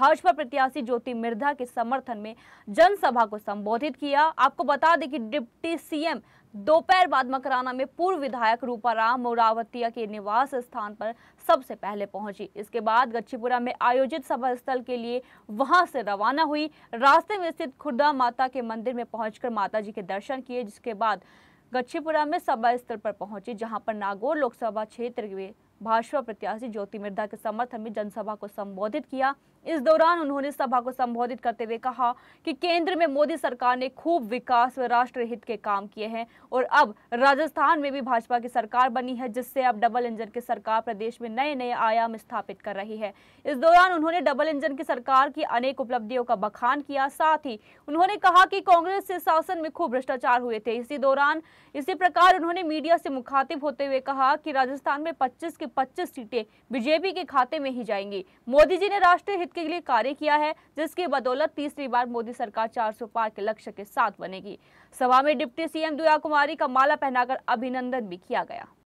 भाजपा प्रत्याशी ज्योति मिर्धा के समर्थन में जनसभा को संबोधित किया आपको बता दें कि डिप्टी सीएम दोपहर बाद मकराना में पूर्व विधायक रूपाराम मोरावतिया के निवास स्थान पर सबसे पहले पहुंची इसके बाद गच्छीपुरा में आयोजित सभा स्थल के लिए वहां से रवाना हुई रास्ते में स्थित खुर्दा माता के मंदिर में पहुंचकर माता जी के दर्शन किए जिसके बाद गच्छीपुरा में सभा स्थल पर पहुंची जहां पर नागौर लोकसभा क्षेत्र के भाजपा प्रत्याशी ज्योति मिर्धा के समर्थन में जनसभा को संबोधित किया इस दौरान उन्होंने सभा को संबोधित करते हुए कहा कि केंद्र में मोदी सरकार ने खूब विकास व राष्ट्र हित के काम किए हैं और अब राजस्थान में भी भाजपा की सरकार बनी है जिससे अब डबल इंजन की सरकार प्रदेश में नए नए आयाम स्थापित कर रही है इस दौरान उन्होंने डबल इंजन की सरकार की अनेक उपलब्धियों का बखान किया साथ ही उन्होंने कहा कि कांग्रेस से शासन में खूब भ्रष्टाचार हुए थे इसी दौरान इसी प्रकार उन्होंने मीडिया से मुखातिब होते हुए कहा कि राजस्थान में पच्चीस के 25 सीटें बीजेपी के खाते में ही जाएंगी मोदी जी ने राष्ट्रीय हित के लिए कार्य किया है जिसकी बदौलत तीसरी बार मोदी सरकार सौ पार के लक्ष्य के साथ बनेगी सभा में डिप्टी सीएम दुया कुमारी का माला पहनाकर अभिनंदन भी किया गया